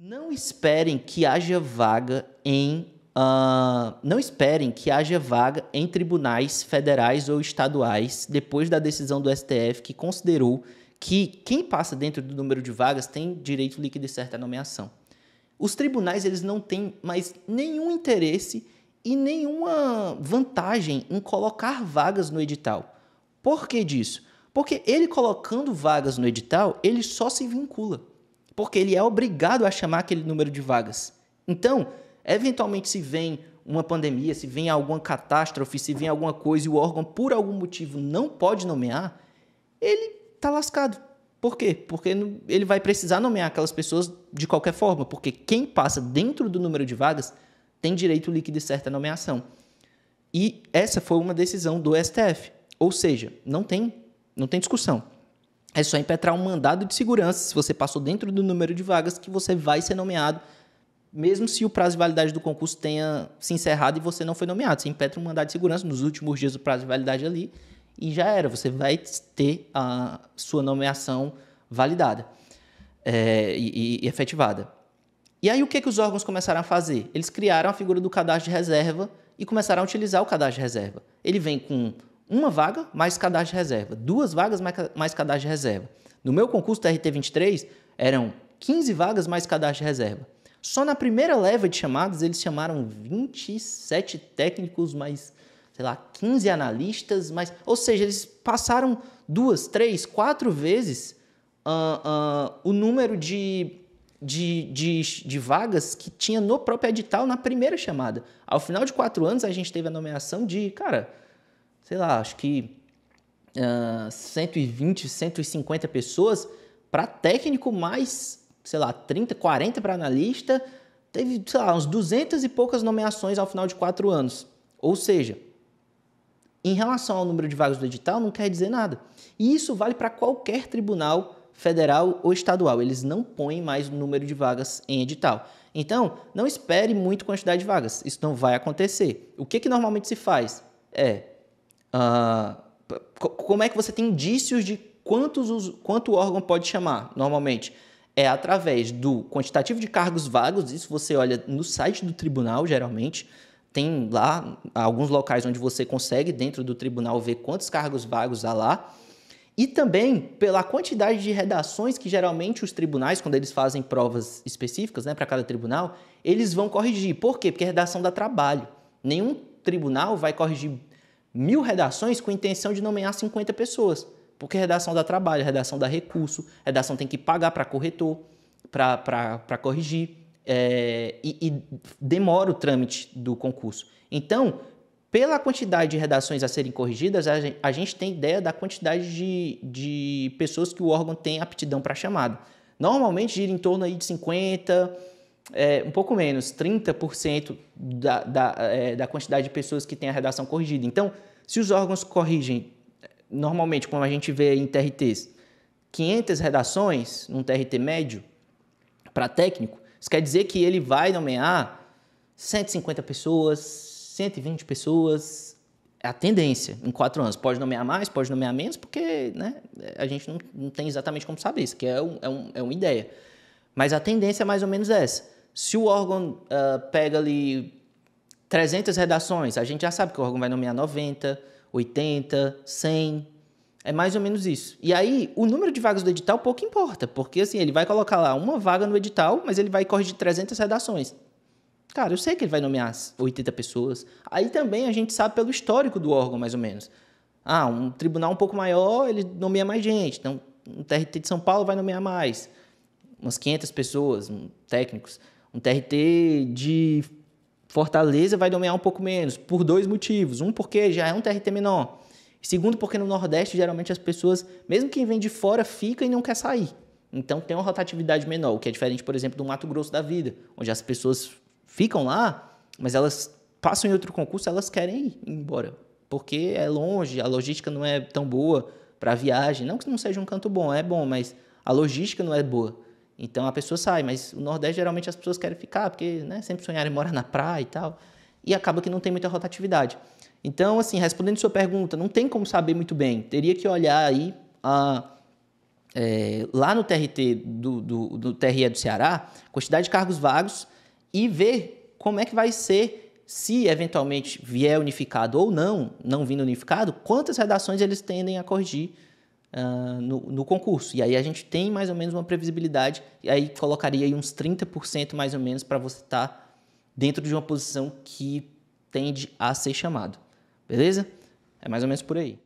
Não esperem que haja vaga em Uh, não esperem que haja vaga em tribunais federais ou estaduais depois da decisão do STF que considerou que quem passa dentro do número de vagas tem direito líquido e certa nomeação. Os tribunais eles não têm mais nenhum interesse e nenhuma vantagem em colocar vagas no edital. Por que disso? Porque ele colocando vagas no edital, ele só se vincula porque ele é obrigado a chamar aquele número de vagas. Então, eventualmente, se vem uma pandemia, se vem alguma catástrofe, se vem alguma coisa e o órgão, por algum motivo, não pode nomear, ele está lascado. Por quê? Porque ele vai precisar nomear aquelas pessoas de qualquer forma, porque quem passa dentro do número de vagas tem direito líquido e certa nomeação. E essa foi uma decisão do STF. Ou seja, não tem, não tem discussão é só impetrar um mandado de segurança, se você passou dentro do número de vagas, que você vai ser nomeado, mesmo se o prazo de validade do concurso tenha se encerrado e você não foi nomeado. Você impetra um mandado de segurança nos últimos dias do prazo de validade é ali e já era, você vai ter a sua nomeação validada é, e, e, efetivada. E aí o que, é que os órgãos começaram a fazer? Eles criaram a figura do cadastro de reserva e começaram a utilizar o cadastro de reserva. Ele vem com uma vaga mais cadastro de reserva, duas vagas mais cadastro de reserva. No meu concurso da RT23, eram 15 vagas mais cadastro de reserva. Só na primeira leva de chamadas, eles chamaram 27 técnicos, mais, sei lá, 15 analistas, mais, ou seja, eles passaram duas, três, quatro vezes uh, uh, o número de de, de, de, vagas que tinha no próprio edital na primeira chamada. Ao final de quatro anos, a gente teve a nomeação de, cara, sei lá, acho que uh, 120, 150 pessoas para técnico, mais, sei lá, 30, 40 para analista. Teve, sei lá, uns 200 e poucas nomeações ao final de quatro anos. Ou seja, em relação ao número de vagas do edital, não quer dizer nada. E isso vale para qualquer tribunal federal ou estadual. Eles não põem mais o número de vagas em edital. Então, não espere muito quantidade de vagas. Isso não vai acontecer. O que, que normalmente se faz? É, Uh, como é que você tem indícios de quantos, quanto o órgão pode chamar normalmente? É através do quantitativo de cargos vagos, isso você olha no site do tribunal, geralmente. Tem lá alguns locais onde você consegue, dentro do tribunal, ver quantos cargos vagos há lá. E também pela quantidade de redações que geralmente os tribunais, quando eles fazem provas específicas né, para cada tribunal, eles vão corrigir. Por quê? Porque a é redação dá trabalho. Nenhum tribunal vai corrigir mil redações com a intenção de nomear 50 pessoas. Porque redação dá trabalho, redação dá recurso, redação tem que pagar para corretor, para corrigir, é, e, e demora o trâmite do concurso. Então, pela quantidade de redações a serem corrigidas, a gente, a gente tem ideia da quantidade de, de pessoas que o órgão tem aptidão para chamada. Normalmente gira em torno aí de 50 é, um pouco menos, 30% da, da, é, da quantidade de pessoas que tem a redação corrigida. Então, se os órgãos corrigem, normalmente, como a gente vê em TRTs, 500 redações num TRT médio para técnico, isso quer dizer que ele vai nomear 150 pessoas, 120 pessoas, é a tendência em quatro anos. Pode nomear mais, pode nomear menos, porque né, a gente não, não tem exatamente como saber isso, que é, um, é, um, é uma ideia. Mas a tendência é mais ou menos essa. Se o órgão uh, pega ali 300 redações, a gente já sabe que o órgão vai nomear 90, 80, 100. É mais ou menos isso. E aí, o número de vagas do edital pouco importa, porque assim, ele vai colocar lá uma vaga no edital, mas ele vai corrigir 300 redações. Cara, eu sei que ele vai nomear 80 pessoas. Aí também a gente sabe pelo histórico do órgão, mais ou menos. Ah, um tribunal um pouco maior, ele nomeia mais gente. Então, um TRT de São Paulo vai nomear mais. Umas 500 pessoas, técnicos. Um TRT de Fortaleza vai dominar um pouco menos, por dois motivos. Um, porque já é um TRT menor. Segundo, porque no Nordeste, geralmente, as pessoas, mesmo quem vem de fora, fica e não quer sair. Então, tem uma rotatividade menor, o que é diferente, por exemplo, do Mato Grosso da Vida, onde as pessoas ficam lá, mas elas passam em outro concurso, elas querem ir embora, porque é longe, a logística não é tão boa para a viagem. Não que não seja um canto bom, é bom, mas a logística não é boa. Então a pessoa sai, mas o Nordeste geralmente as pessoas querem ficar, porque né, sempre sonharam em morar na praia e tal, e acaba que não tem muita rotatividade. Então, assim, respondendo sua pergunta, não tem como saber muito bem, teria que olhar aí a. É, lá no TRT do, do, do, TRE do Ceará, quantidade de cargos vagos e ver como é que vai ser, se eventualmente vier unificado ou não, não vindo unificado, quantas redações eles tendem a corrigir uh, no, no, concurso. E aí a gente tem mais ou menos uma previsibilidade, e aí colocaria aí uns 30% mais ou menos para você estar tá dentro de uma posição que tende a ser chamado. Beleza? É mais ou menos por aí.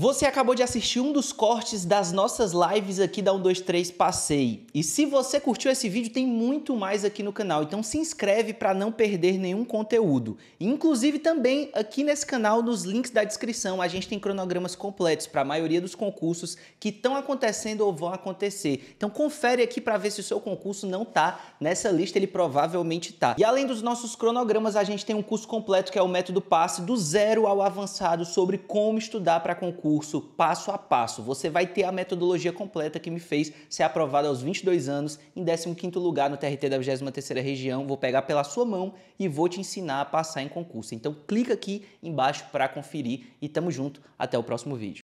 Você acabou de assistir um dos cortes das nossas lives aqui da 123 Passei. E se você curtiu esse vídeo, tem muito mais aqui no canal, então se inscreve para não perder nenhum conteúdo. Inclusive também aqui nesse canal, nos links da descrição, a gente tem cronogramas completos para a maioria dos concursos que estão acontecendo ou vão acontecer. Então confere aqui para ver se o seu concurso não tá nessa lista, ele provavelmente tá. E além dos nossos cronogramas, a gente tem um curso completo que é o método passe do zero ao avançado sobre como estudar para concurso curso passo a passo. Você vai ter a metodologia completa que me fez ser aprovado aos 22 anos em 15º lugar no TRT da 23ª região. Vou pegar pela sua mão e vou te ensinar a passar em concurso. Então clica aqui embaixo para conferir e tamo junto até o próximo vídeo.